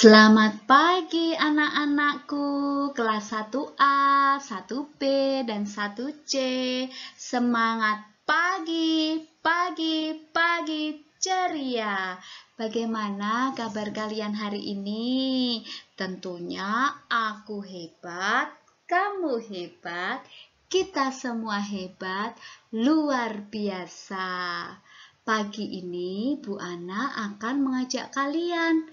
Selamat pagi anak-anakku, kelas 1A, 1B, dan 1C. Semangat pagi, pagi, pagi, ceria. Bagaimana kabar kalian hari ini? Tentunya aku hebat, kamu hebat, kita semua hebat, luar biasa. Pagi ini Bu Ana akan mengajak kalian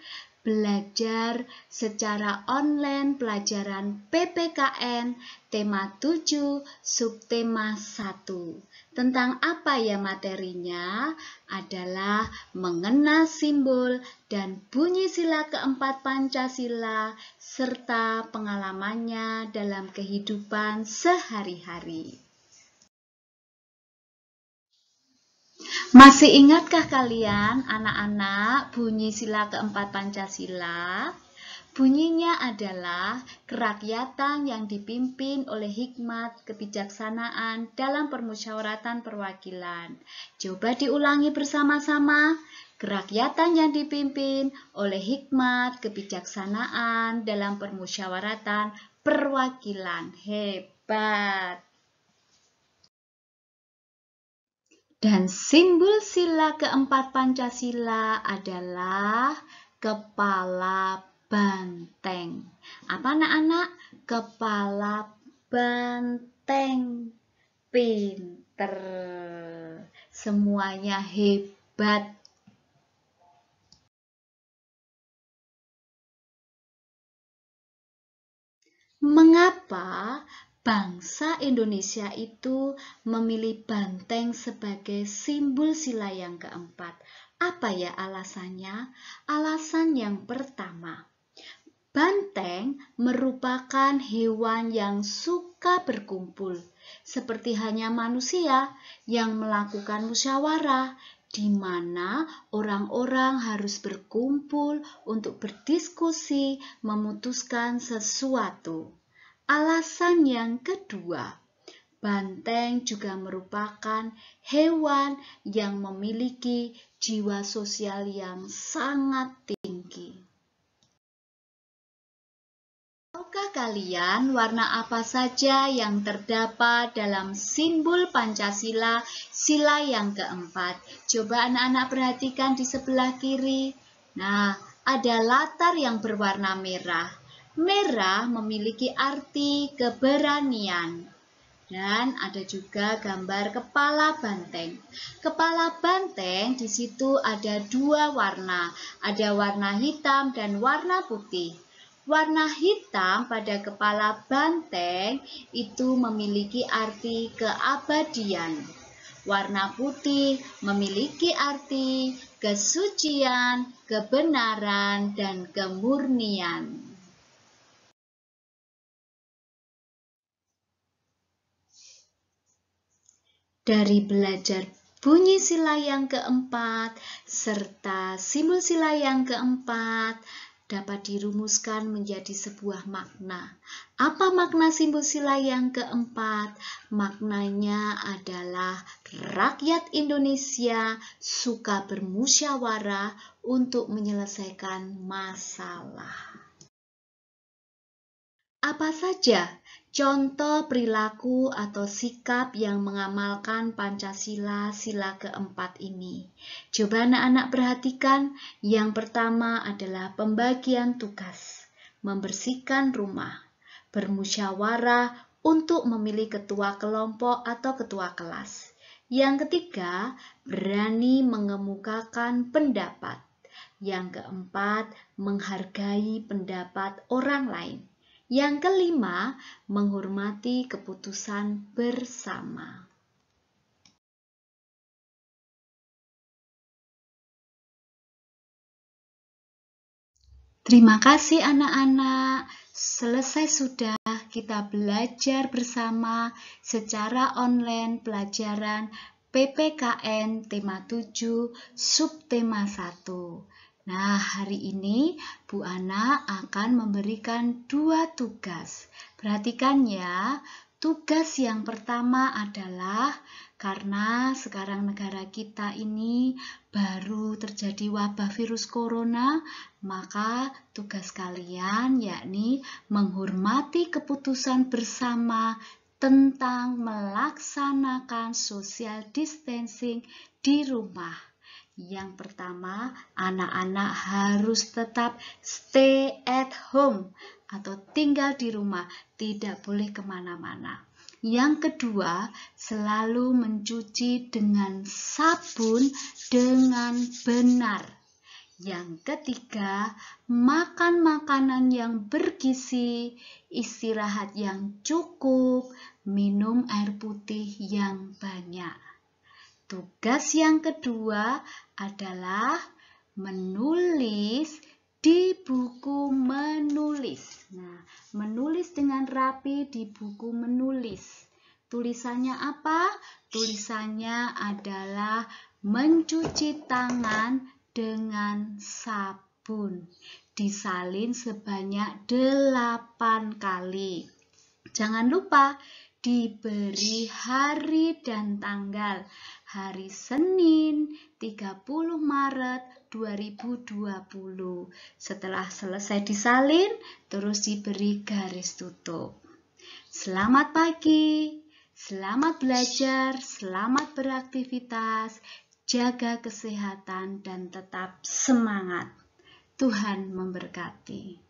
belajar secara online pelajaran PPKN tema 7 subtema 1. Tentang apa ya materinya? Adalah mengenal simbol dan bunyi sila keempat Pancasila serta pengalamannya dalam kehidupan sehari-hari. Masih ingatkah kalian anak-anak bunyi sila keempat Pancasila? Bunyinya adalah kerakyatan yang dipimpin oleh hikmat kebijaksanaan dalam permusyawaratan perwakilan. Coba diulangi bersama-sama. Kerakyatan yang dipimpin oleh hikmat kebijaksanaan dalam permusyawaratan perwakilan. Hebat! Dan simbol sila keempat Pancasila adalah kepala banteng. Apa anak-anak? Kepala banteng. Pinter. Semuanya hebat. Mengapa bangsa Indonesia itu memilih banteng sebagai simbol sila yang keempat. Apa ya alasannya? Alasan yang pertama, banteng merupakan hewan yang suka berkumpul, seperti hanya manusia yang melakukan musyawarah, di mana orang-orang harus berkumpul untuk berdiskusi, memutuskan sesuatu. Alasan yang kedua, banteng juga merupakan hewan yang memiliki jiwa sosial yang sangat tinggi. Tahukah kalian warna apa saja yang terdapat dalam simbol Pancasila sila yang keempat? Coba anak-anak perhatikan di sebelah kiri. Nah, ada latar yang berwarna merah Merah memiliki arti keberanian. Dan ada juga gambar kepala banteng. Kepala banteng di situ ada dua warna, ada warna hitam dan warna putih. Warna hitam pada kepala banteng itu memiliki arti keabadian. Warna putih memiliki arti kesucian, kebenaran, dan kemurnian. dari belajar bunyi sila yang keempat serta simbol sila yang keempat dapat dirumuskan menjadi sebuah makna. Apa makna simbol sila yang keempat? Maknanya adalah rakyat Indonesia suka bermusyawarah untuk menyelesaikan masalah. Apa saja Contoh perilaku atau sikap yang mengamalkan Pancasila sila keempat ini. Coba anak-anak perhatikan, yang pertama adalah pembagian tugas, membersihkan rumah, bermusyawarah untuk memilih ketua kelompok atau ketua kelas. Yang ketiga, berani mengemukakan pendapat. Yang keempat, menghargai pendapat orang lain. Yang kelima, menghormati keputusan bersama. Terima kasih anak-anak. Selesai sudah kita belajar bersama secara online pelajaran PPKN tema 7 subtema 1. Nah, hari ini Bu Ana akan memberikan dua tugas. Perhatikan ya, tugas yang pertama adalah karena sekarang negara kita ini baru terjadi wabah virus corona, maka tugas kalian yakni menghormati keputusan bersama tentang melaksanakan social distancing di rumah. Yang pertama, anak-anak harus tetap stay at home atau tinggal di rumah, tidak boleh kemana-mana. Yang kedua, selalu mencuci dengan sabun dengan benar. Yang ketiga, makan makanan yang bergizi, istirahat yang cukup, minum air putih yang banyak. Tugas yang kedua adalah menulis di buku menulis. Nah, menulis dengan rapi di buku menulis. Tulisannya apa? Tulisannya adalah mencuci tangan dengan sabun. Disalin sebanyak delapan kali. Jangan lupa diberi hari dan tanggal hari Senin 30 Maret 2020 setelah selesai disalin terus diberi garis tutup selamat pagi selamat belajar selamat beraktivitas jaga kesehatan dan tetap semangat Tuhan memberkati